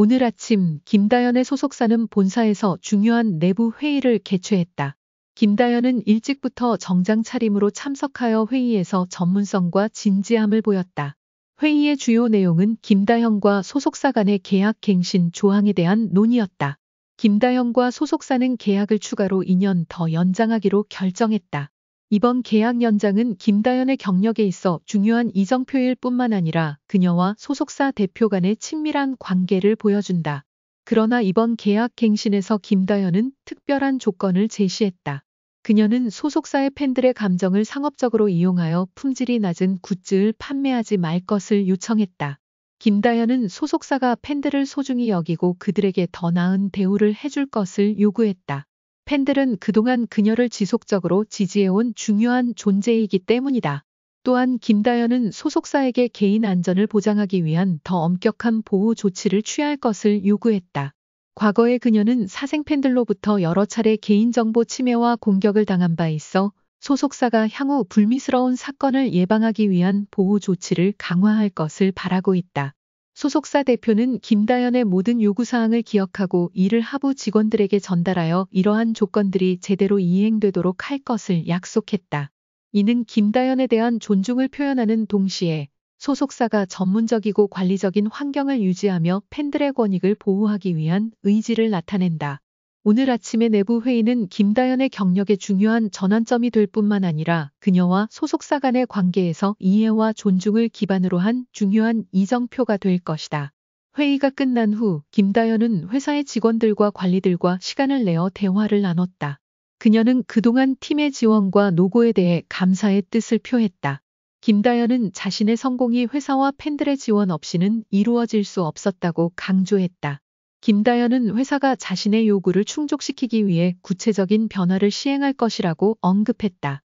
오늘 아침 김다연의 소속사는 본사에서 중요한 내부 회의를 개최했다. 김다연은 일찍부터 정장 차림으로 참석하여 회의에서 전문성과 진지함을 보였다. 회의의 주요 내용은 김다현과 소속사 간의 계약 갱신 조항에 대한 논의였다. 김다현과 소속사는 계약을 추가로 2년 더 연장하기로 결정했다. 이번 계약 연장은 김다연의 경력에 있어 중요한 이정표일 뿐만 아니라 그녀와 소속사 대표 간의 친밀한 관계를 보여준다. 그러나 이번 계약 갱신에서 김다연은 특별한 조건을 제시했다. 그녀는 소속사의 팬들의 감정을 상업적으로 이용하여 품질이 낮은 굿즈를 판매하지 말 것을 요청했다. 김다연은 소속사가 팬들을 소중히 여기고 그들에게 더 나은 대우를 해줄 것을 요구했다. 팬들은 그동안 그녀를 지속적으로 지지해온 중요한 존재이기 때문이다. 또한 김다연은 소속사에게 개인 안전을 보장하기 위한 더 엄격한 보호 조치를 취할 것을 요구했다. 과거에 그녀는 사생 팬들로부터 여러 차례 개인정보 침해와 공격을 당한 바 있어 소속사가 향후 불미스러운 사건을 예방하기 위한 보호 조치를 강화할 것을 바라고 있다. 소속사 대표는 김다연의 모든 요구사항을 기억하고 이를 하부 직원들에게 전달하여 이러한 조건들이 제대로 이행되도록 할 것을 약속했다. 이는 김다연에 대한 존중을 표현하는 동시에 소속사가 전문적이고 관리적인 환경을 유지하며 팬들의 권익을 보호하기 위한 의지를 나타낸다. 오늘 아침의 내부 회의는 김다연의 경력의 중요한 전환점이 될 뿐만 아니라 그녀와 소속사 간의 관계에서 이해와 존중을 기반으로 한 중요한 이정표가 될 것이다. 회의가 끝난 후 김다연은 회사의 직원들과 관리들과 시간을 내어 대화를 나눴다. 그녀는 그동안 팀의 지원과 노고에 대해 감사의 뜻을 표했다. 김다연은 자신의 성공이 회사와 팬들의 지원 없이는 이루어질 수 없었다고 강조했다. 김다현은 회사가 자신의 요구를 충족시키기 위해 구체적인 변화를 시행할 것이라고 언급했다.